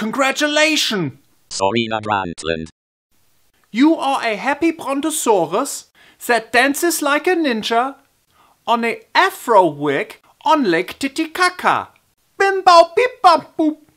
Congratulations! Sorina Brantland. You are a happy Brontosaurus that dances like a ninja on a afro wig on Lake Titicaca. Bimbo, beep boop.